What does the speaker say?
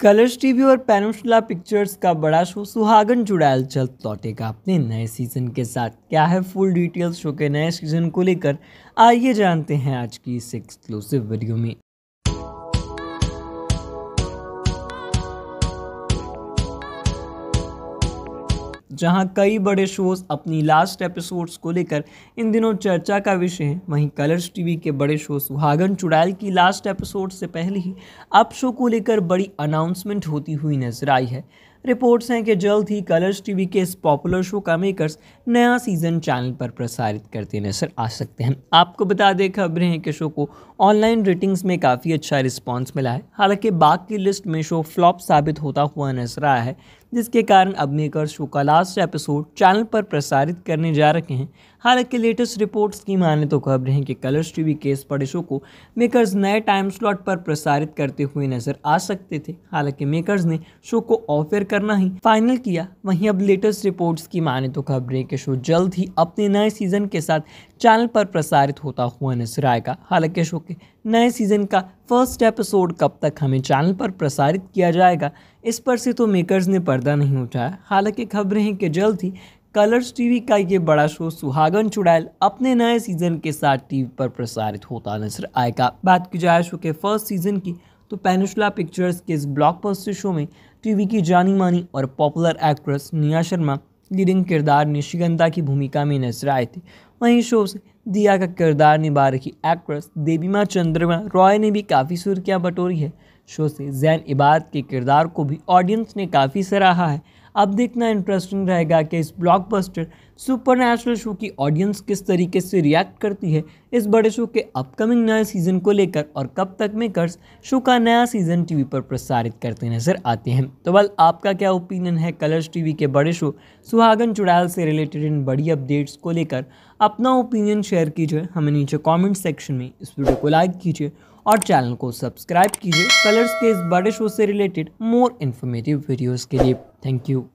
Colors TV और पैनोशिला pictures का बड़ा शो सुहागन जुड़ैल जल्द लौटेगा अपने नए सीजन के साथ क्या है फुल डिटेल्स शो के नए सीजन को लेकर आइए जानते हैं आज की इस एक्सक्लूसिव वीडियो में जहां कई बड़े शोज अपनी लास्ट एपिसोड्स को लेकर इन दिनों चर्चा का विषय है वहीं कलर्स टीवी के बड़े शो सुहागन चुड़ैल की लास्ट एपिसोड से पहले ही अब शो को लेकर बड़ी अनाउंसमेंट होती हुई नजर आई है रिपोर्ट्स हैं कि जल्द ही कलर्स टीवी के इस पॉपुलर शो का मेकर्स नया सीज़न चैनल पर प्रसारित करते नजर आ सकते हैं आपको बता दें खबरें हैं कि शो को ऑनलाइन रेटिंग्स में काफ़ी अच्छा रिस्पॉन्स मिला है हालांकि बाग की लिस्ट में शो फ्लॉप साबित होता हुआ नजर आया है जिसके कारण अब मेकर्स शो का लास्ट एपिसोड चैनल पर प्रसारित करने जा रहे हैं हालांकि लेटेस्ट रिपोर्ट्स की माने तो खबरें हैं कि कलर्स टीवी के इस बड़े शो को मेकर्स नए टाइम स्लॉट पर प्रसारित करते हुए नजर आ सकते थे हालांकि मेकर्स ने शो को ऑफर कर करना ही फाइनल किया वहीं अब लेटेस्ट रिपोर्ट्स की माने तो खबरें के शो जल्द ही अपने नए सीजन के साथ चैनल पर प्रसारित होता हुआ नजर आएगा हालांकि शो के नए सीजन का फर्स्ट एपिसोड कब तक हमें चैनल पर प्रसारित किया जाएगा इस पर से तो मेकर्स ने पर्दा नहीं उठाया हालांकि खबरें हैं कि जल्द ही कलर्स टीवी का ये बड़ा शो सुहागन चुड़ैल अपने नए सीजन के साथ टीवी पर प्रसारित होता नजर आएगा बात की जाए शो के फर्स्ट सीजन की तो पेनिसुला पिक्चर्स के इस ब्लॉकबस्टर शो में टीवी की जानी मानी और पॉपुलर एक्ट्रेस निया शर्मा लीडिंग किरदार निशिगंधा की भूमिका में नजर आए थे वहीं शो से दिया का किरदार निभा रही एक्ट्रेस देवीमा चंद्रमा रॉय ने भी काफ़ी सुर्खियाँ बटोरी है शो से जैन इबाद के किरदार को भी ऑडियंस ने काफ़ी सराहा है अब देखना इंटरेस्टिंग रहेगा कि इस ब्लॉकबस्टर सुपर शो की ऑडियंस किस तरीके से रिएक्ट करती है इस बड़े शो के अपकमिंग नए सीजन को लेकर और कब तक मेकर्स शो का नया सीजन टीवी पर प्रसारित करते नजर आते हैं तो बल आपका क्या ओपिनियन है कलर्स टीवी के बड़े शो सुहागन चुड़ैल से रिलेटेड इन बड़ी अपडेट्स को लेकर अपना ओपिनियन शेयर कीजिए हमें नीचे कॉमेंट सेक्शन में इस वीडियो को लाइक कीजिए और चैनल को सब्सक्राइब कीजिए कलर्स के इस बड़े शो से रिलेटेड मोर इन्फॉर्मेटिव वीडियोज़ के लिए थैंक यू